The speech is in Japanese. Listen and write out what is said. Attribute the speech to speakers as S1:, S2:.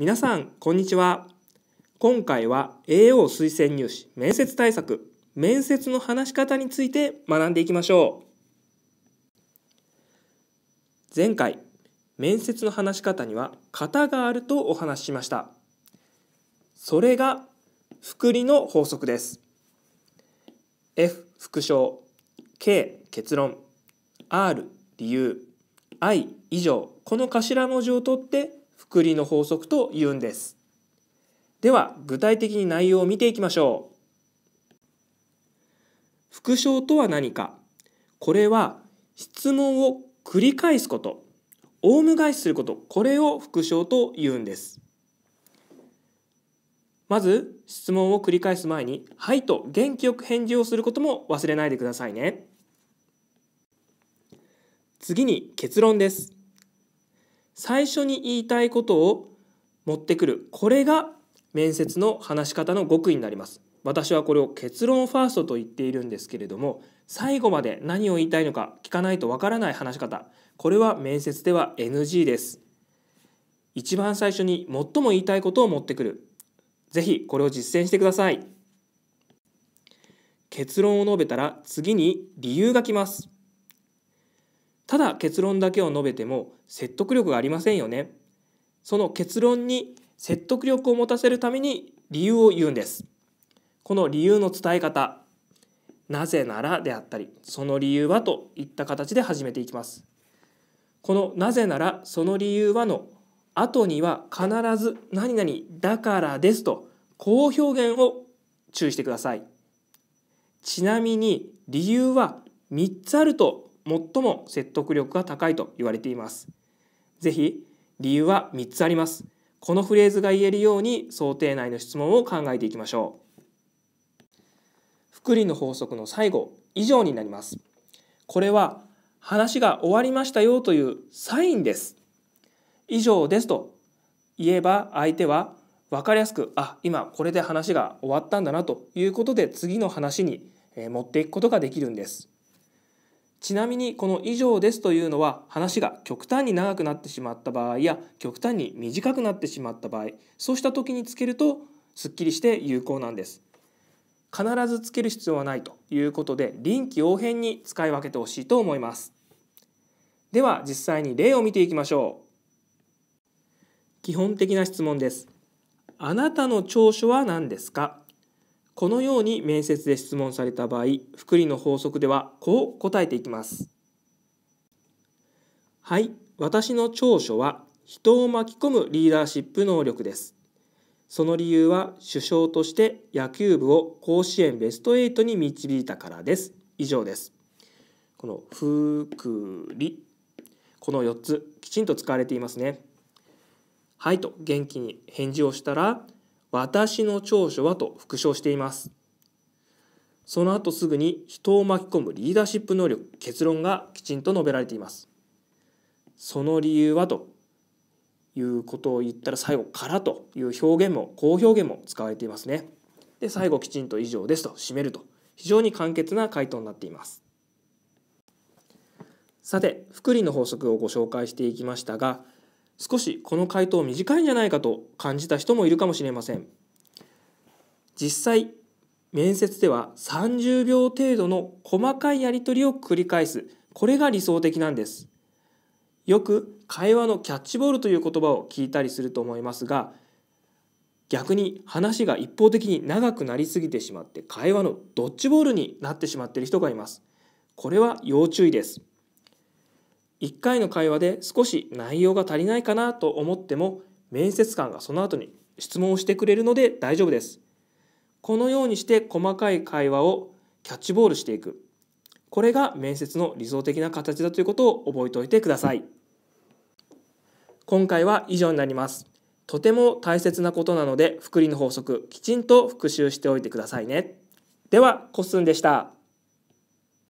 S1: 皆さんこんにちは今回は AO 推薦入試面接対策面接の話し方について学んでいきましょう前回面接の話し方には型があるとお話ししましたそれが複利の法則です F 副賞 K 結論 R 理由 I 以上この頭文字を取って複利の法則と言うんですでは具体的に内容を見ていきましょう副唱とは何かこれは質問を繰り返すことオウム返しすることこれを副唱と言うんですまず質問を繰り返す前に「はい」と元気よく返事をすることも忘れないでくださいね次に結論です最初に言いたいことを持ってくるこれが面接の話し方の極意になります私はこれを結論ファーストと言っているんですけれども最後まで何を言いたいのか聞かないとわからない話し方これは面接では NG です一番最初に最も言いたいことを持ってくるぜひこれを実践してください結論を述べたら次に理由がきますただ結論だけを述べても説得力がありませんよねその結論に説得力を持たせるために理由を言うんですこの理由の伝え方なぜならであったりその理由はといった形で始めていきますこのなぜならその理由はの後には必ず何々だからですとこう表現を注意してくださいちなみに理由は3つあると最も説得力が高いと言われています。ぜひ理由は3つあります。このフレーズが言えるように想定内の質問を考えていきましょう。福利の法則の最後以上になります。これは話が終わりましたよというサインです。以上ですと言えば相手は分かりやすくあ今これで話が終わったんだなということで次の話に持っていくことができるんです。ちなみにこの「以上です」というのは話が極端に長くなってしまった場合や極端に短くなってしまった場合そうした時につけるとすっきりして有効なんです。必ずつける必要はないということで臨機応変に使い分けてほしいと思います。では実際に例を見ていきましょう。基本的な質問です。あなたの長所は何ですかこのように面接で質問された場合複利の法則ではこう答えていきますはい私の長所は人を巻き込むリーダーシップ能力ですその理由は首相として野球部を甲子園ベスト8に導いたからです以上ですこの福利この4つきちんと使われていますねはいと元気に返事をしたら私の長所はと復唱しています。その後すぐに人を巻き込むリーダーシップ能力結論がきちんと述べられています。その理由はということを言ったら最後からという表現もこう表現も使われていますね。で最後きちんと以上ですと締めると非常に簡潔な回答になっています。さて福利の法則をご紹介していきましたが少しこの回答短いんじゃないかと感じた人もいるかもしれません実際面接では30秒程度の細かいやり取りを繰り返すこれが理想的なんですよく会話のキャッチボールという言葉を聞いたりすると思いますが逆に話が一方的に長くなりすぎてしまって会話のドッジボールになってしまっている人がいますこれは要注意です1回の会話で少し内容が足りないかなと思っても面接官がその後に質問をしてくれるので大丈夫です。このようにして細かい会話をキャッチボールしていく。これが面接の理想的な形だということを覚えておいてください。今回は以上になります。とても大切なことなので、福利の法則、きちんと復習しておいてくださいね。では、コッスンでした。